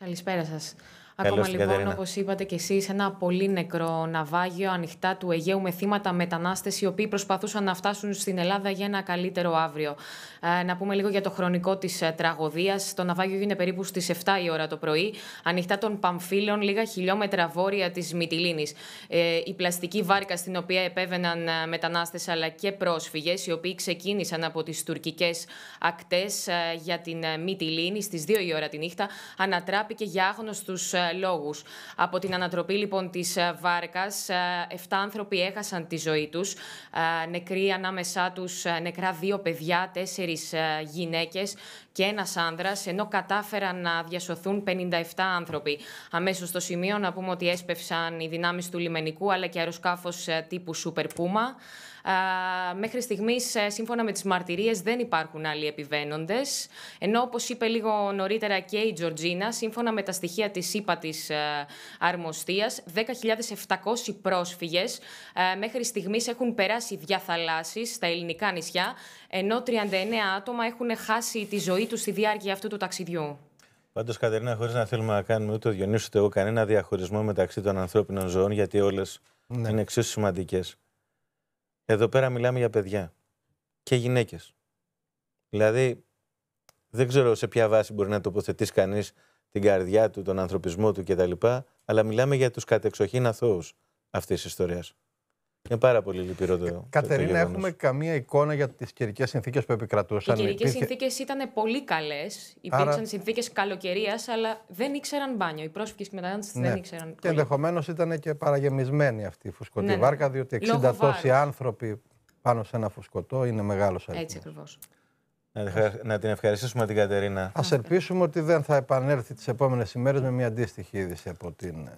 Καλησπέρα σας. Ακόμα λοιπόν, όπως είπατε και εσείς, ένα πολύ νεκρό ναυάγιο ανοιχτά του Αιγαίου με θύματα μετανάστες οι οποίοι προσπαθούσαν να φτάσουν στην Ελλάδα για ένα καλύτερο αύριο. Ε, να πούμε λίγο για το χρονικό της ε, τραγωδίας. Το ναυάγιο έγινε περίπου στις 7 η ώρα το πρωί, ανοιχτά των Παμφύλων, λίγα χιλιόμετρα βόρεια της Μυτιλίνης. Ε, η πλαστική βάρκα στην οποία επέβαιναν μετανάστες αλλά και πρόσφυγες, οι οποίοι ξεκίνησαν από τις τουρκικές ακτές για την Μυτιλίνη στις 2 η ώρα τη νύχτα, ανατράπηκε για άγνωστους από την ανατροπή λοιπόν της ε, βάρκας, 7 ε, άνθρωποι έχασαν τη ζωή τους. Ε, νεκροί ανάμεσά τους, νεκρά δύο παιδιά, τέσσερις γυναίκες και ένας άνδρας, ενώ κατάφεραν να διασωθούν 57 άνθρωποι. Αμέσως στο σημείο να πούμε ότι έσπευσαν οι δυνάμεις του λιμενικού αλλά και αεροσκάφος τύπου «Σούπερ Puma. Μέχρι στιγμής, ε, σύμφωνα με τις μαρτυρίες, δεν υπάρχουν άλλοι επιβαίνοντες. Ενώ, όπως είπε λίγο νωρίτερα και η Τζορτζίνα, σύμφωνα με τα στοιχεία της ΥΠΑ της ε, Αρμοστίας, 10.700 πρόσφυγες ε, μέχρι στιγμής έχουν περάσει διαθαλάσσει στα ελληνικά νησιά, ενώ 39 άτομα έχουν χάσει τη ζωή τους στη διάρκεια αυτού του ταξιδιού. Πάντως, Κατερίνα, χωρίς να θέλουμε να κάνουμε ούτε ο Διονύσου ούτε εγώ κανένα διαχωρισμό μεταξύ των ανθρώπινων ζώων, γιατί όλες ναι. είναι εξίσου σημαντικές. Εδώ πέρα μιλάμε για παιδιά και γυναίκες. Δηλαδή, δεν ξέρω σε ποια βάση μπορεί να τοποθετήσει κανείς την καρδιά του, τον ανθρωπισμό του κτλ. Αλλά μιλάμε για τους κατεξοχήν αθώους αυτής της ιστορίας. Είναι πάρα πολύ λυπηρό το. Κατερίνα, έχουμε καμία εικόνα για τις καιρικές συνθήκες που επικρατούσαν. Οι καιρικές υπήρχε... συνθήκες ήταν πολύ καλές. Υπήρξαν Άρα... συνθήκες καλοκαιρίας, αλλά δεν ήξεραν μπάνιο. Οι πρόσφυγες και μετανάστε ναι. δεν ήξεραν. Και ενδεχομένως ήταν και παραγεμισμένη αυτή η φουσκωτή ναι, ναι. βάρκα, διότι 60 τόσοι άνθρωποι πάνω σε ένα φουσκωτό είναι μεγάλος αριθμός. Έτσι ακριβώς. Να την ευχαριστήσουμε την Κατερίνα. Ας ελπίσουμε ότι δεν θα επανέλθει τις επόμενες ημέρες με μια αντίστοιχη είδηση από την